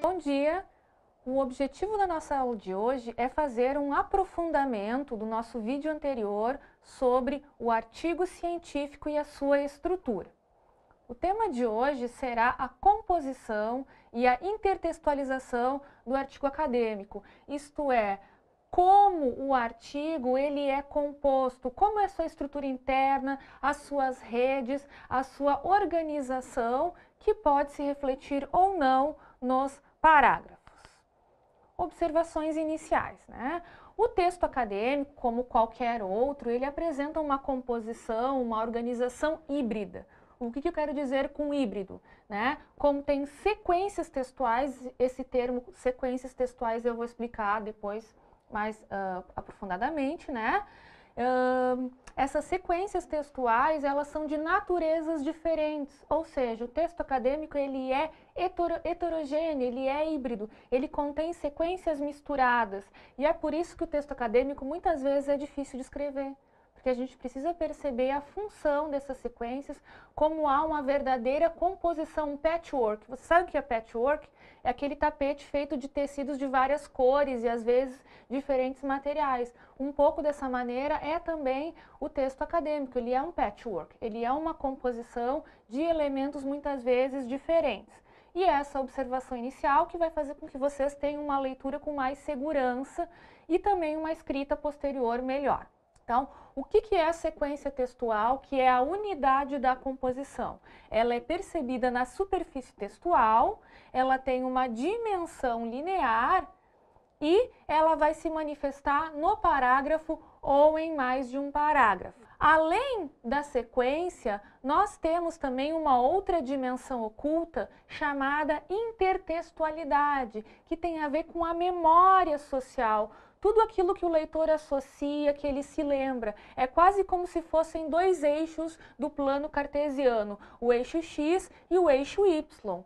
Bom dia! O objetivo da nossa aula de hoje é fazer um aprofundamento do nosso vídeo anterior sobre o artigo científico e a sua estrutura. O tema de hoje será a composição e a intertextualização do artigo acadêmico, isto é, como o artigo ele é composto, como é a sua estrutura interna, as suas redes, a sua organização, que pode se refletir ou não nos parágrafos. Observações iniciais, né? O texto acadêmico, como qualquer outro, ele apresenta uma composição, uma organização híbrida. O que, eu quero dizer com híbrido? Né? Como tem sequências textuais, esse termo sequências textuais eu vou explicar depois mais uh, aprofundadamente, né? Uh, essas sequências textuais, elas são de naturezas diferentes, ou seja, o texto acadêmico, ele é heterogêneo, ele é híbrido, ele contém sequências misturadas, e é por isso que o texto acadêmico muitas vezes é difícil de escrever porque a gente precisa perceber a função dessas sequências, como há uma verdadeira composição, um patchwork. Você sabe o que é patchwork? É aquele tapete feito de tecidos de várias cores e às vezes diferentes materiais. Um pouco dessa maneira é também o texto acadêmico, ele é um patchwork, ele é uma composição de elementos muitas vezes diferentes. E é essa observação inicial que vai fazer com que vocês tenham uma leitura com mais segurança e também uma escrita posterior melhor. Então, o que, que é a sequência textual, que é a unidade da composição? Ela é percebida na superfície textual, ela tem uma dimensão linear e ela vai se manifestar no parágrafo ou em mais de um parágrafo. Além da sequência, nós temos também uma outra dimensão oculta chamada intertextualidade, que tem a ver com a memória social tudo aquilo que o leitor associa, que ele se lembra. É quase como se fossem dois eixos do plano cartesiano, o eixo X e o eixo Y.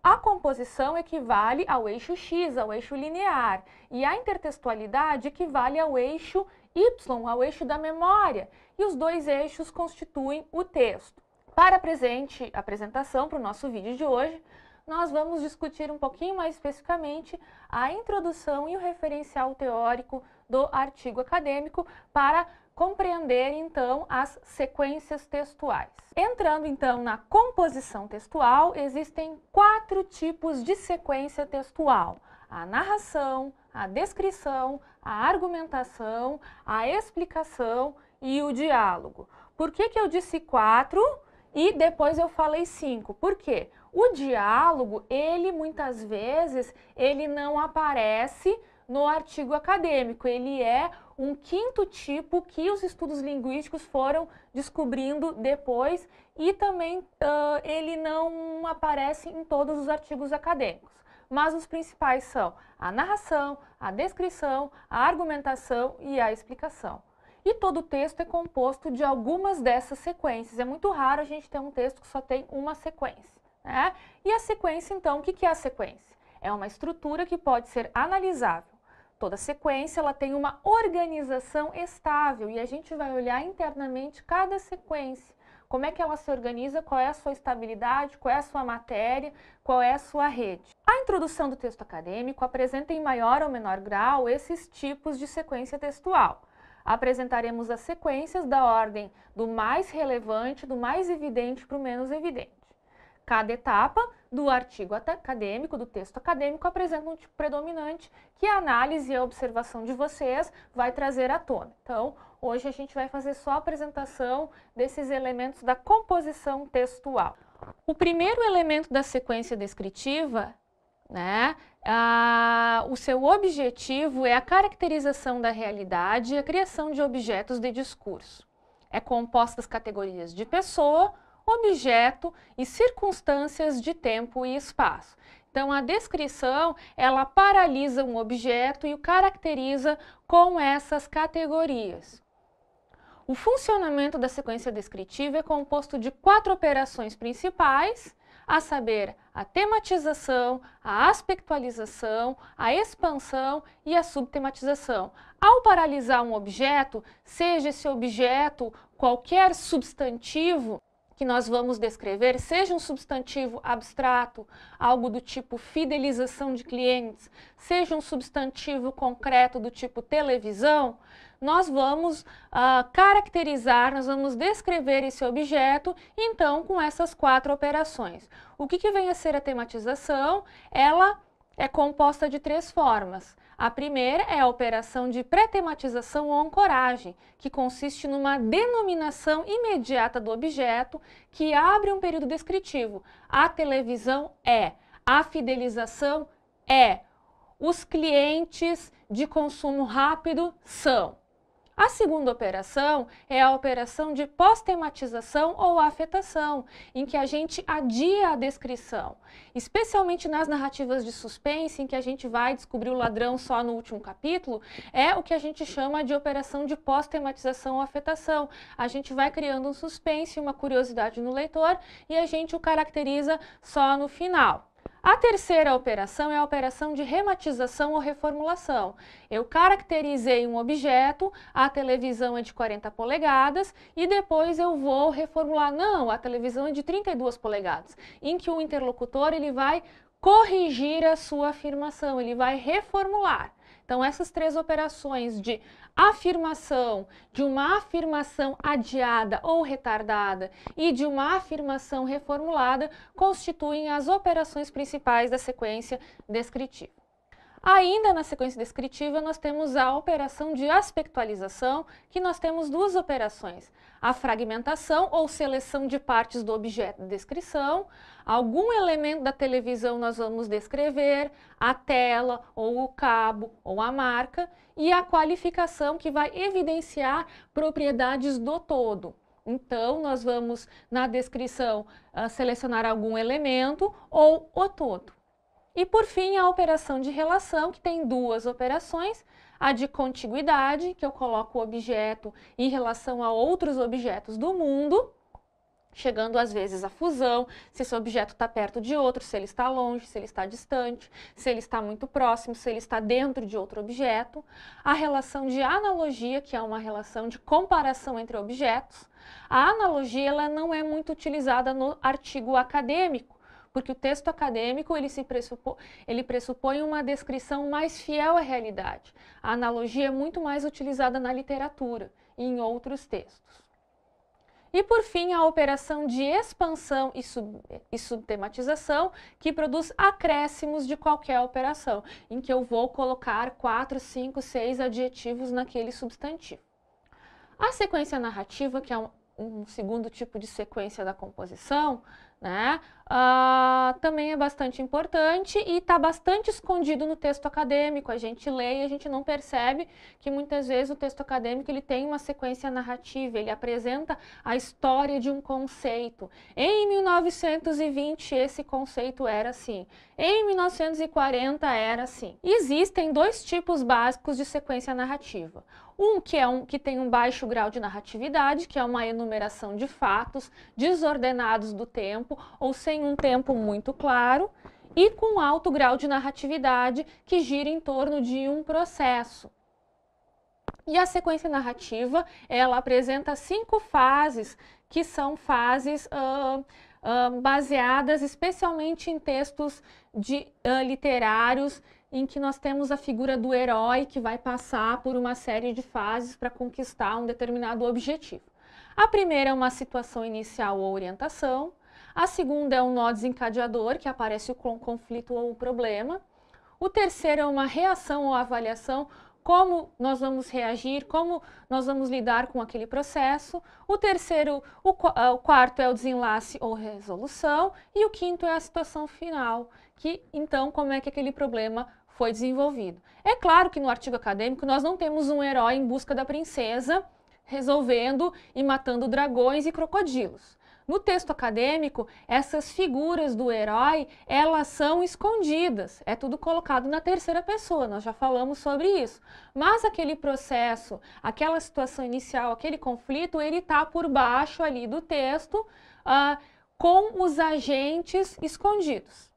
A composição equivale ao eixo X, ao eixo linear, e a intertextualidade equivale ao eixo Y, ao eixo da memória, e os dois eixos constituem o texto. Para a presente apresentação, para o nosso vídeo de hoje, nós vamos discutir um pouquinho mais especificamente a introdução e o referencial teórico do artigo acadêmico para compreender então as sequências textuais. Entrando então na composição textual, existem quatro tipos de sequência textual: a narração, a descrição, a argumentação, a explicação e o diálogo. Por que, que eu disse quatro e depois eu falei cinco? Por quê? O diálogo, ele muitas vezes, ele não aparece no artigo acadêmico, ele é um quinto tipo que os estudos linguísticos foram descobrindo depois e também uh, ele não aparece em todos os artigos acadêmicos. Mas os principais são a narração, a descrição, a argumentação e a explicação. E todo o texto é composto de algumas dessas sequências. É muito raro a gente ter um texto que só tem uma sequência. Né? E a sequência, então, o que, que é a sequência? É uma estrutura que pode ser analisável. Toda sequência ela tem uma organização estável e a gente vai olhar internamente cada sequência. Como é que ela se organiza, qual é a sua estabilidade, qual é a sua matéria, qual é a sua rede. A introdução do texto acadêmico apresenta em maior ou menor grau esses tipos de sequência textual. Apresentaremos as sequências da ordem do mais relevante, do mais evidente para o menos evidente. Cada etapa do artigo acadêmico, do texto acadêmico, apresenta um tipo predominante que a análise e a observação de vocês vai trazer à tona. Então, hoje a gente vai fazer só a apresentação desses elementos da composição textual. O primeiro elemento da sequência descritiva, né, a o seu objetivo é a caracterização da realidade e a criação de objetos de discurso. É composta das categorias de pessoa, objeto e circunstâncias de tempo e espaço. Então, a descrição, ela paralisa um objeto e o caracteriza com essas categorias. O funcionamento da sequência descritiva é composto de quatro operações principais, a saber, a tematização, a aspectualização, a expansão e a subtematização. Ao paralisar um objeto, seja esse objeto qualquer substantivo, que nós vamos descrever, seja um substantivo abstrato, algo do tipo fidelização de clientes, seja um substantivo concreto do tipo televisão, nós vamos uh, caracterizar, nós vamos descrever esse objeto, então, com essas quatro operações. O que, que vem a ser a tematização? Ela é composta de três formas. A primeira é a operação de pré-tematização ou ancoragem, que consiste numa denominação imediata do objeto que abre um período descritivo. A televisão é, a fidelização é, os clientes de consumo rápido são. A segunda operação é a operação de pós-tematização ou afetação, em que a gente adia a descrição, especialmente nas narrativas de suspense, em que a gente vai descobrir o ladrão só no último capítulo, é o que a gente chama de operação de pós-tematização ou afetação. A gente vai criando um suspense, uma curiosidade no leitor e a gente o caracteriza só no final. A terceira operação é a operação de rematização ou reformulação. Eu caracterizei um objeto, a televisão é de 40 polegadas e depois eu vou reformular, não, a televisão é de 32 polegadas, em que o interlocutor ele vai corrigir a sua afirmação, ele vai reformular. Então, essas três operações de afirmação, de uma afirmação adiada ou retardada e de uma afirmação reformulada constituem as operações principais da sequência descritiva. Ainda na sequência descritiva, nós temos a operação de aspectualização, que nós temos duas operações, a fragmentação ou seleção de partes do objeto de descrição, Algum elemento da televisão nós vamos descrever, a tela, ou o cabo, ou a marca, e a qualificação que vai evidenciar propriedades do todo. Então, nós vamos, na descrição, uh, selecionar algum elemento ou o todo. E, por fim, a operação de relação, que tem duas operações, a de contiguidade, que eu coloco o objeto em relação a outros objetos do mundo, chegando às vezes à fusão, se esse objeto está perto de outro, se ele está longe, se ele está distante, se ele está muito próximo, se ele está dentro de outro objeto. A relação de analogia, que é uma relação de comparação entre objetos, a analogia ela não é muito utilizada no artigo acadêmico, porque o texto acadêmico ele, se pressupõe, ele pressupõe uma descrição mais fiel à realidade. A analogia é muito mais utilizada na literatura e em outros textos. E por fim, a operação de expansão e, sub, e, subtematização, que produz acréscimos de qualquer operação, em que eu vou colocar 4, 5, 6 adjetivos naquele substantivo. A sequência narrativa, que é um, um segundo tipo de sequência da composição, né? Uh, também é bastante importante e está bastante escondido no texto acadêmico. A gente lê e a gente não percebe que muitas vezes o texto acadêmico ele tem uma sequência narrativa, ele apresenta a história de um conceito. Em 1920 esse conceito era assim, em 1940 era assim. Existem dois tipos básicos de sequência narrativa. Um que, é um que tem um baixo grau de narratividade, que é uma enumeração de fatos desordenados do tempo, tempo ou sem um tempo muito claro e com alto grau de narratividade que gira em torno de um processo. E a sequência narrativa, ela apresenta cinco fases, que são fases uh, uh, baseadas especialmente em textos de, uh, literários, em que nós temos a figura do herói que vai passar por uma série de fases para conquistar um determinado objetivo. A primeira é uma situação inicial ou orientação, a segunda é um nó desencadeador, que aparece o conflito ou o problema. O terceiro é uma reação ou avaliação, como nós vamos reagir, como nós vamos lidar com aquele processo. O terceiro, o, ah, o quarto é o desenlace ou resolução. E o quinto é a situação final, que então como é que aquele problema foi desenvolvido. É claro que no artigo acadêmico nós não temos um herói em busca da princesa, resolvendo e matando dragões e crocodilos. No texto acadêmico, essas figuras do herói, elas são escondidas, é tudo colocado na terceira pessoa, nós já falamos sobre isso. Mas aquele processo, aquela situação inicial, aquele conflito, ele está por baixo ali do texto, ah, com os agentes escondidos.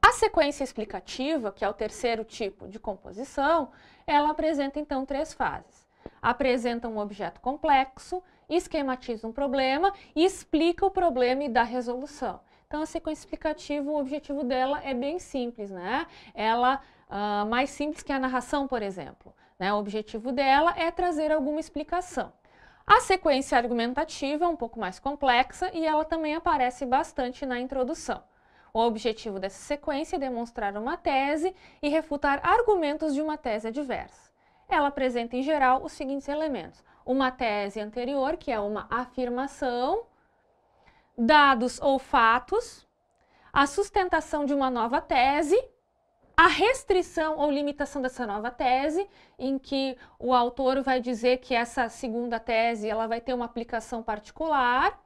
A sequência explicativa, que é o terceiro tipo de composição, ela apresenta então três fases. Apresenta um objeto complexo, esquematiza um problema e explica o problema e dá resolução. Então, a sequência explicativa, o objetivo dela é bem simples, né? Ela, uh, mais simples que a narração, por exemplo. Né? O objetivo dela é trazer alguma explicação. A sequência argumentativa é um pouco mais complexa e ela também aparece bastante na introdução. O objetivo dessa sequência é demonstrar uma tese e refutar argumentos de uma tese adversa. Ela apresenta, em geral, os seguintes elementos uma tese anterior, que é uma afirmação, dados ou fatos, a sustentação de uma nova tese, a restrição ou limitação dessa nova tese, em que o autor vai dizer que essa segunda tese ela vai ter uma aplicação particular,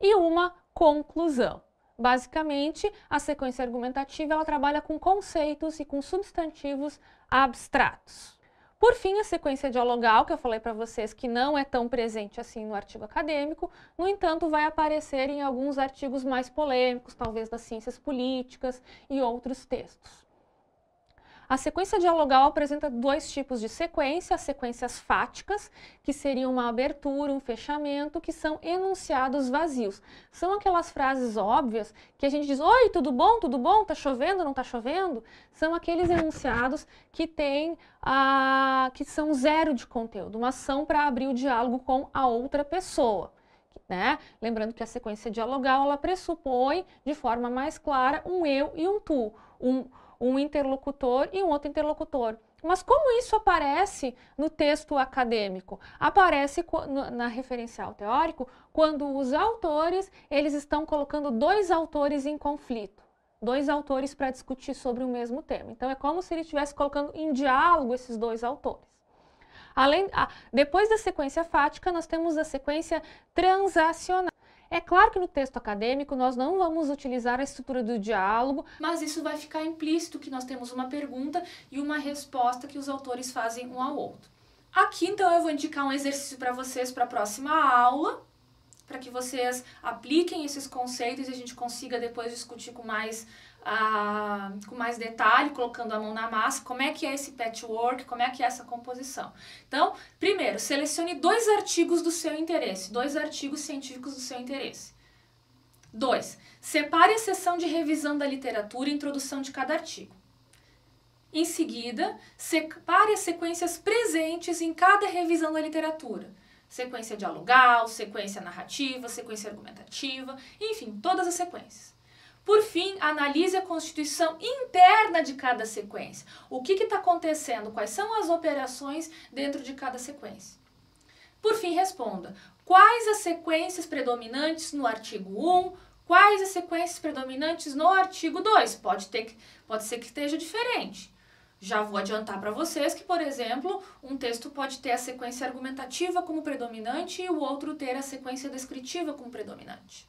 e uma conclusão. Basicamente, a sequência argumentativa ela trabalha com conceitos e com substantivos abstratos. Por fim, a sequência dialogal, que eu falei para vocês que não é tão presente assim no artigo acadêmico, no entanto, vai aparecer em alguns artigos mais polêmicos, talvez das ciências políticas e outros textos. A sequência dialogal apresenta dois tipos de sequência, as sequências fáticas, que seriam uma abertura, um fechamento, que são enunciados vazios. São aquelas frases óbvias que a gente diz, oi, tudo bom, tudo bom, tá chovendo, não tá chovendo? São aqueles enunciados que têm, a, ah, que são zero de conteúdo, uma ação para abrir o diálogo com a outra pessoa. Né? Lembrando que a sequência dialogal, ela pressupõe, de forma mais clara, um eu e um tu. Um, um interlocutor e um outro interlocutor. Mas como isso aparece no texto acadêmico? Aparece na referencial teórico quando os autores, eles estão colocando dois autores em conflito, dois autores para discutir sobre o mesmo tema. Então é como se ele estivesse colocando em diálogo esses dois autores. Além, depois da sequência fática, nós temos a sequência transacional. É claro que no texto acadêmico nós não vamos utilizar a estrutura do diálogo, mas isso vai ficar implícito que nós temos uma pergunta e uma resposta que os autores fazem um ao outro. Aqui então eu vou indicar um exercício para vocês para a próxima aula, para que vocês apliquem esses conceitos e a gente consiga depois discutir com mais com mais detalhe, colocando a mão na massa, como é que é esse patchwork, como é que é essa composição. Então, primeiro, selecione dois artigos do seu interesse, dois artigos científicos do seu interesse. dois Separe a seção de revisão da literatura e introdução de cada artigo. Em seguida, separe as sequências presentes em cada revisão da literatura. Sequência dialogal, sequência narrativa, sequência argumentativa, enfim, todas as sequências. Por fim, analise a constituição interna de cada sequência. O que está acontecendo? Quais são as operações dentro de cada sequência? Por fim, responda: quais as sequências predominantes no artigo 1? Quais as sequências predominantes no artigo 2? Pode, ter pode ser que esteja diferente. Já vou adiantar para vocês que, por exemplo, um texto pode ter a sequência argumentativa como predominante e o outro ter a sequência descritiva como predominante.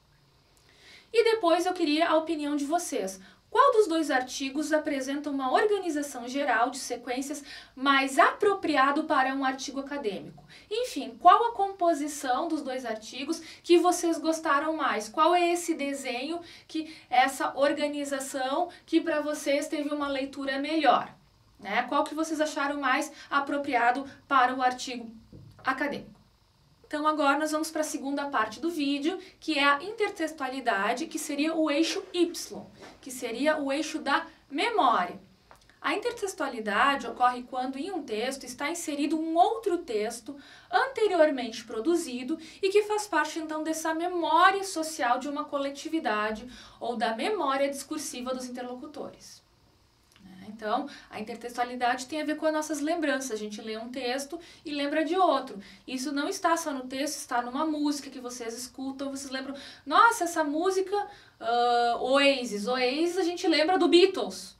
E depois eu queria a opinião de vocês. Qual dos dois artigos apresenta uma organização geral de sequências mais apropriado para um artigo acadêmico? Enfim, qual a composição dos dois artigos que vocês gostaram mais? Qual é esse desenho que essa organização que para vocês teve uma leitura melhor? Né? Qual que vocês acharam mais apropriado para o artigo acadêmico? Então agora nós vamos para a segunda parte do vídeo, que é a intertextualidade, que seria o eixo Y, que seria o eixo da memória. A intertextualidade ocorre quando em um texto está inserido um outro texto anteriormente produzido e que faz parte então dessa memória social de uma coletividade ou da memória discursiva dos interlocutores. Então, a intertextualidade tem a ver com as nossas lembranças. A gente lê um texto e lembra de outro. Isso não está só no texto, está numa música que vocês escutam, vocês lembram, nossa, essa música uh, Oasis. Oasis a gente lembra do Beatles.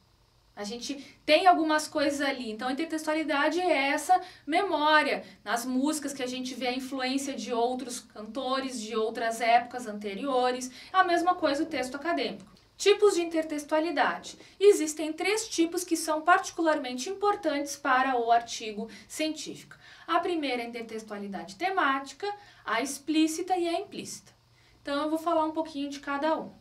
A gente tem algumas coisas ali. Então, a intertextualidade é essa memória nas músicas que a gente vê a influência de outros cantores de outras épocas anteriores. é A mesma coisa o texto acadêmico. Tipos de intertextualidade. Existem três tipos que são particularmente importantes para o artigo científico. A primeira é a intertextualidade temática, a explícita e a implícita. Então, eu vou falar um pouquinho de cada um.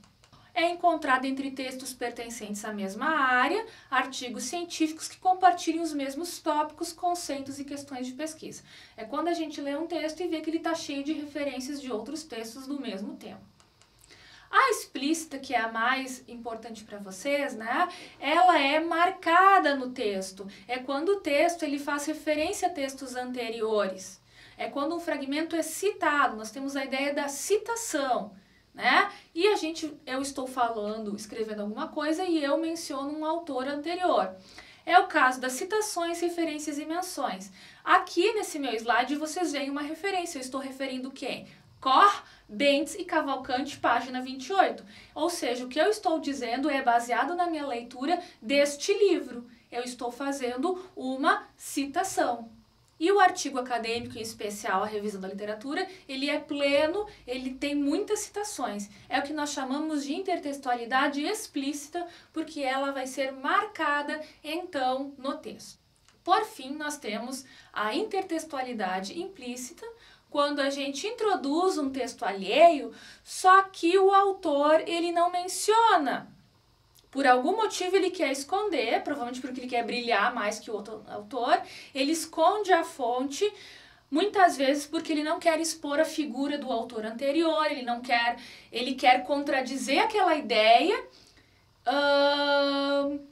É encontrada entre textos pertencentes à mesma área, artigos científicos que compartilhem os mesmos tópicos, conceitos e questões de pesquisa. É quando a gente lê um texto e vê que ele está cheio de referências de outros textos do mesmo tema. A explícita, que é a mais importante para vocês, né? Ela é marcada no texto. É quando o texto ele faz referência a textos anteriores. É quando um fragmento é citado. Nós temos a ideia da citação, né? E a gente eu estou falando, escrevendo alguma coisa e eu menciono um autor anterior. É o caso das citações, referências e menções. Aqui nesse meu slide vocês veem uma referência. Eu estou referindo quem? Cor, Bentes e Cavalcante, página 28. Ou seja, o que eu estou dizendo é baseado na minha leitura deste livro. Eu estou fazendo uma citação. E o artigo acadêmico, em especial a revisão da literatura, ele é pleno, ele tem muitas citações. É o que nós chamamos de intertextualidade explícita, porque ela vai ser marcada então no texto. Por fim, nós temos a intertextualidade implícita, quando a gente introduz um texto alheio, só que o autor ele não menciona. Por algum motivo ele quer esconder, provavelmente porque ele quer brilhar mais que o outro autor, ele esconde a fonte, muitas vezes porque ele não quer expor a figura do autor anterior, ele não quer, ele quer contradizer aquela ideia. Uh,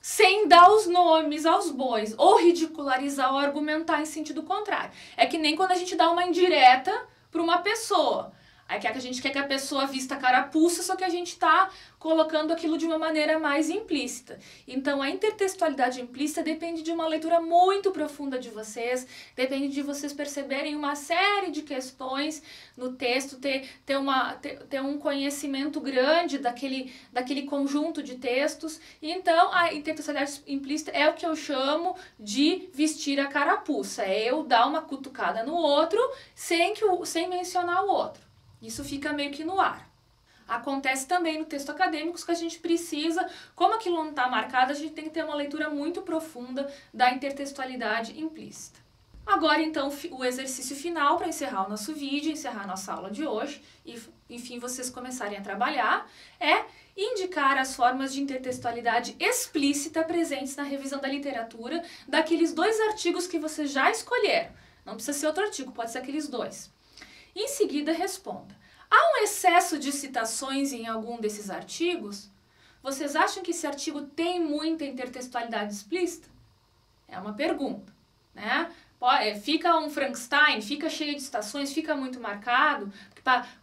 sem dar os nomes aos bois, ou ridicularizar ou argumentar em sentido contrário. É que nem quando a gente dá uma indireta para uma pessoa. Aí que a gente quer que a pessoa vista a carapuça, só que a gente está colocando aquilo de uma maneira mais implícita. Então, a intertextualidade implícita depende de uma leitura muito profunda de vocês, depende de vocês perceberem uma série de questões no texto, ter, ter, uma, ter, ter um conhecimento grande daquele, daquele conjunto de textos. Então, a intertextualidade implícita é o que eu chamo de vestir a carapuça. É eu dar uma cutucada no outro sem, que sem mencionar o outro. Isso fica meio que no ar. Acontece também no texto acadêmico que a gente precisa, como aquilo não está marcado, a gente tem que ter uma leitura muito profunda da intertextualidade implícita. Agora, então, o exercício final para encerrar o nosso vídeo, encerrar a nossa aula de hoje e, enfim, vocês começarem a trabalhar, é indicar as formas de intertextualidade explícita presentes na revisão da literatura daqueles dois artigos que você já escolheram. Não precisa ser outro artigo, pode ser aqueles dois. Em seguida, responda: há um excesso de citações em algum desses artigos? Vocês acham que esse artigo tem muita intertextualidade explícita? É uma pergunta, né? É, fica um Frankenstein, fica cheio de citações, fica muito marcado.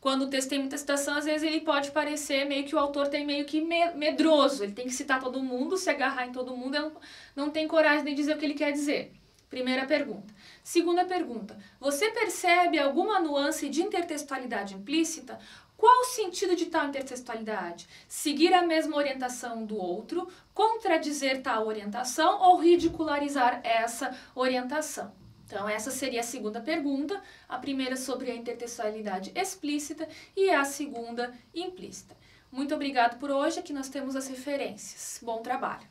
Quando o texto tem muita citação, às vezes ele pode parecer meio que o autor tem meio que medroso. Ele tem que citar todo mundo, se agarrar em todo mundo, é não tem coragem de dizer o que ele quer dizer. Primeira pergunta. Segunda pergunta: você percebe alguma nuance de intertextualidade implícita? Qual o sentido de tal intertextualidade? Seguir a mesma orientação do outro, contradizer tal orientação ou ridicularizar essa orientação? Então, essa seria a segunda pergunta, a primeira sobre a intertextualidade explícita e a segunda implícita. Muito obrigado por hoje, aqui nós temos as referências. Bom trabalho!